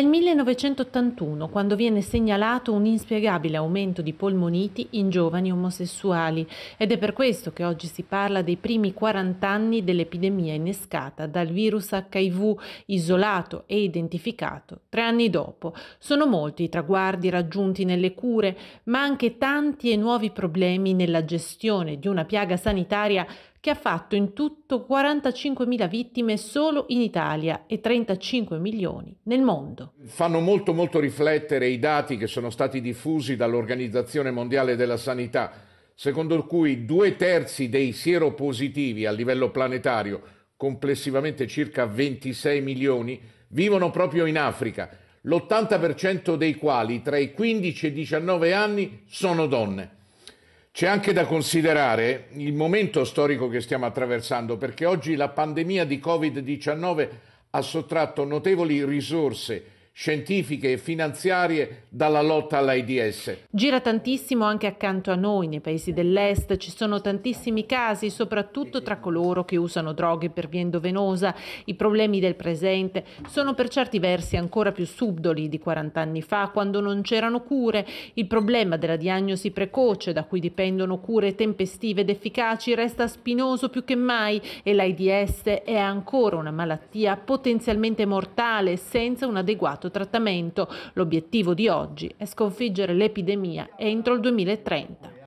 il 1981 quando viene segnalato un inspiegabile aumento di polmoniti in giovani omosessuali ed è per questo che oggi si parla dei primi 40 anni dell'epidemia innescata dal virus HIV isolato e identificato tre anni dopo. Sono molti i traguardi raggiunti nelle cure, ma anche tanti e nuovi problemi nella gestione di una piaga sanitaria che ha fatto in tutto 45.000 vittime solo in Italia e 35 milioni nel mondo. Fanno molto molto riflettere i dati che sono stati diffusi dall'Organizzazione Mondiale della Sanità, secondo cui due terzi dei sieropositivi a livello planetario, complessivamente circa 26 milioni, vivono proprio in Africa, l'80% dei quali tra i 15 e i 19 anni sono donne. C'è anche da considerare il momento storico che stiamo attraversando, perché oggi la pandemia di Covid-19 ha sottratto notevoli risorse scientifiche e finanziarie dalla lotta all'AIDS. Gira tantissimo anche accanto a noi, nei paesi dell'est ci sono tantissimi casi, soprattutto tra coloro che usano droghe per via endovenosa. I problemi del presente sono per certi versi ancora più subdoli di 40 anni fa, quando non c'erano cure. Il problema della diagnosi precoce, da cui dipendono cure tempestive ed efficaci, resta spinoso più che mai e l'AIDS è ancora una malattia potenzialmente mortale senza un adeguato adeguato trattamento, l'obiettivo di oggi è sconfiggere l'epidemia entro il 2030.